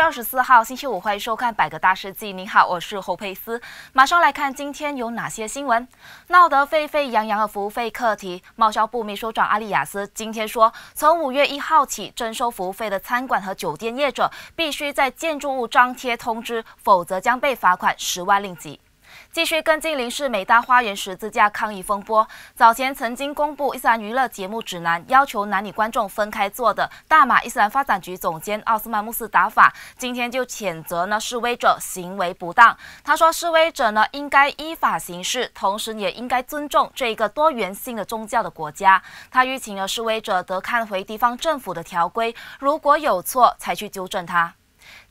二十四号星期五，欢迎收看《百个大世记》。你好，我是侯佩斯。马上来看今天有哪些新闻。闹得沸沸扬扬的服务费课题，贸销部秘书长阿利亚斯今天说，从五月一号起，征收服务费的餐馆和酒店业者必须在建筑物张贴通知，否则将被罚款十万令吉。继续跟进林氏美大花园十字架抗议风波。早前曾经公布伊斯兰娱乐节目指南，要求男女观众分开坐的大马伊斯兰发展局总监奥斯曼穆斯达法，今天就谴责呢示威者行为不当。他说，示威者呢应该依法行事，同时也应该尊重这一个多元性的宗教的国家。他吁请了示威者得看回地方政府的条规，如果有错才去纠正他。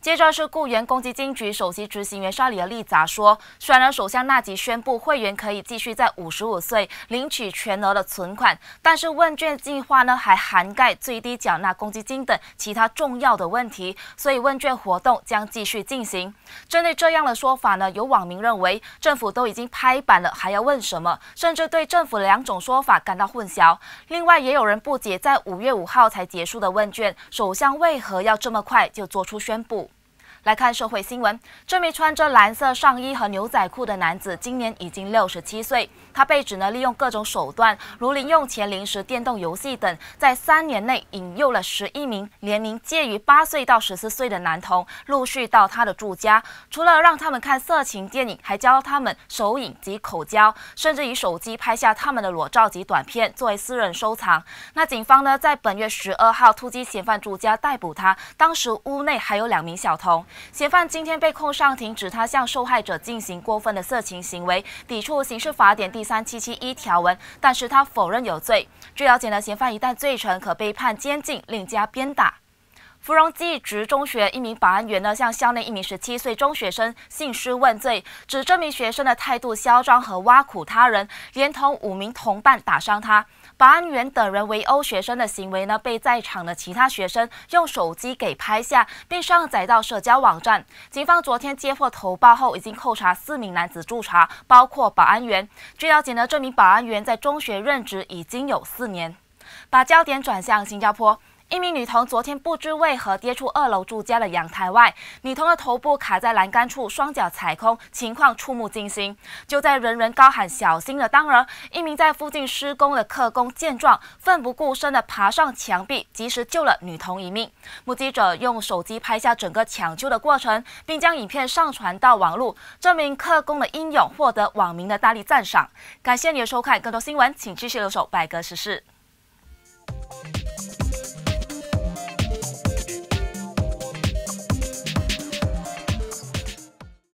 接着是雇员公积金局首席执行员沙里尔·利扎说，虽然首相纳吉宣布会员可以继续在五十五岁领取全额的存款，但是问卷计划呢还涵盖最低缴纳公积金等其他重要的问题，所以问卷活动将继续进行。针对这样的说法呢，有网民认为政府都已经拍板了，还要问什么？甚至对政府两种说法感到混淆。另外，也有人不解，在五月五号才结束的问卷，首相为何要这么快就做出宣布？来看社会新闻，这名穿着蓝色上衣和牛仔裤的男子今年已经六十七岁，他被指呢利用各种手段，如零用钱、临时电动游戏等，在三年内引诱了十一名年龄介于八岁到十四岁的男童陆续到他的住家，除了让他们看色情电影，还教他们手影及口交，甚至以手机拍下他们的裸照及短片作为私人收藏。那警方呢在本月十二号突击嫌犯住家逮捕他，当时屋内还有两名小童。嫌犯今天被控上庭，指他向受害者进行过分的色情行为，抵触刑事法典第三七七一条文，但是他否认有罪。据了解呢，嫌犯一旦罪成，可被判监禁，另加鞭打。芙蓉基职中学一名保安员呢，向校内一名十七岁中学生兴师问罪，指这名学生的态度嚣张和挖苦他人，连同五名同伴打伤他。保安员等人围殴学生的行为呢，被在场的其他学生用手机给拍下，并上载到社交网站。警方昨天接获投报后，已经扣查四名男子驻查，包括保安员。据了解呢，这名保安员在中学任职已经有四年。把焦点转向新加坡。一名女童昨天不知为何跌出二楼住家的阳台外，女童的头部卡在栏杆处，双脚踩空，情况触目惊心。就在人人高喊“小心”的当儿，一名在附近施工的客工见状，奋不顾身地爬上墙壁，及时救了女童一命。目击者用手机拍下整个抢救的过程，并将影片上传到网络，证明客工的英勇，获得网民的大力赞赏。感谢你的收看，更多新闻请继续留守百格时事》。